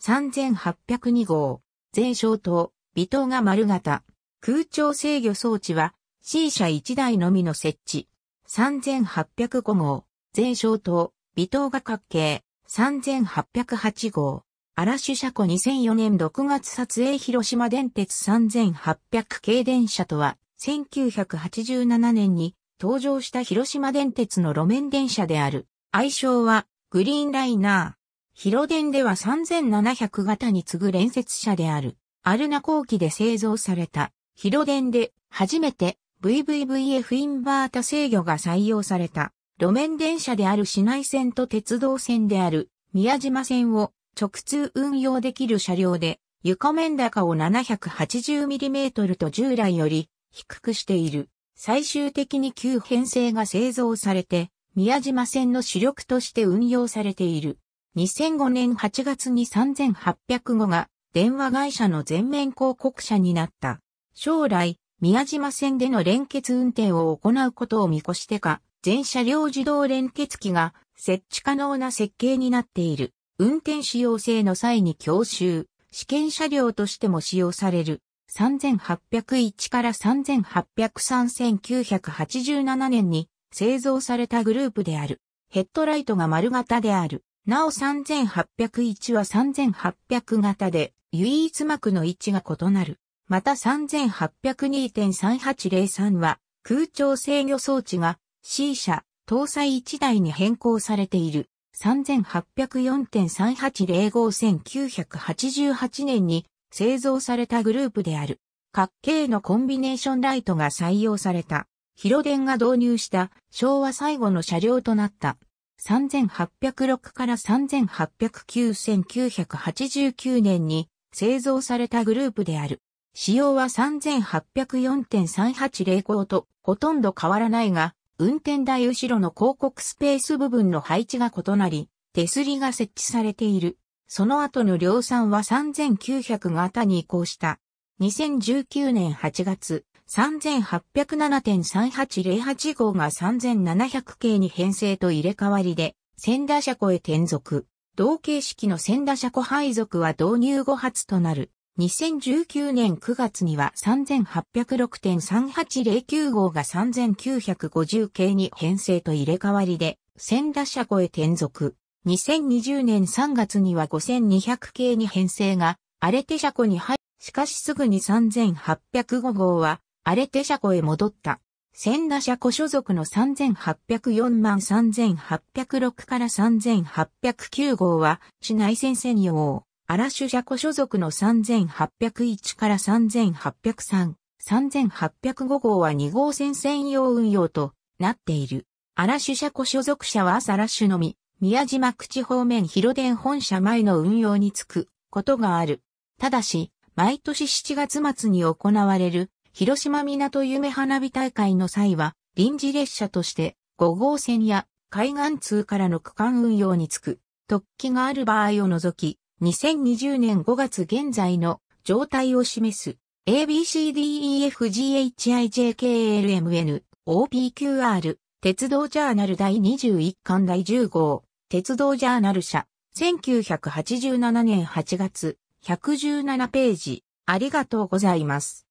3802号、全商灯、微灯が丸型、空調制御装置は C 社1台のみの設置。3805号、全商灯、微灯が角形、3808号、嵐車庫2004年6月撮影広島電鉄3800系電車とは、1987年に登場した広島電鉄の路面電車である。愛称は、グリーンライナー。広電では3700型に次ぐ連接車である、アルナ後期で製造された、広電で初めて VVVF インバータ制御が採用された、路面電車である市内線と鉄道線である宮島線を直通運用できる車両で、床面高を 780mm と従来より低くしている。最終的に旧編成が製造されて、宮島線の主力として運用されている。2005年8月に3 8 0 5が電話会社の全面広告者になった。将来、宮島線での連結運転を行うことを見越してか、全車両自動連結機が設置可能な設計になっている。運転使用制の際に教習、試験車両としても使用される。3801から38031987年に製造されたグループである。ヘッドライトが丸型である。なお3801は3800型で、唯一幕の位置が異なる。また3802.3803は、空調制御装置が C 社搭載1台に変更されている。3804.38051988年に製造されたグループである。各系のコンビネーションライトが採用された。広電が導入した昭和最後の車両となった。3806から3809-1989年に製造されたグループである。仕様は3804.3805とほとんど変わらないが、運転台後ろの広告スペース部分の配置が異なり、手すりが設置されている。その後の量産は3900型に移行した。2019年8月、3807.3808号が3700系に編成と入れ替わりで、千打車庫へ転属。同形式の千打車庫配属は導入後初となる。2019年9月には3806.3809号が3950系に編成と入れ替わりで、千打車庫へ転属。2020年3月には5200系に編成が、荒れて車庫に入しかしすぐに3805号はアレテ社庫へ戻った。千田車庫所属の3804万3806から3809号は、市内戦専用、荒種社庫所属の3801から3803、3805号は2号線専用運用となっている。荒種社庫所属者は朝ラッシュのみ、宮島口方面広電本社前の運用につくことがある。ただし、毎年7月末に行われる広島港夢花火大会の際は、臨時列車として5号線や海岸通からの区間運用につく特記がある場合を除き、2020年5月現在の状態を示す ABCDEFGHIJKLMNOPQR 鉄道ジャーナル第21巻第10号鉄道ジャーナル社1987年8月117ページありがとうございます。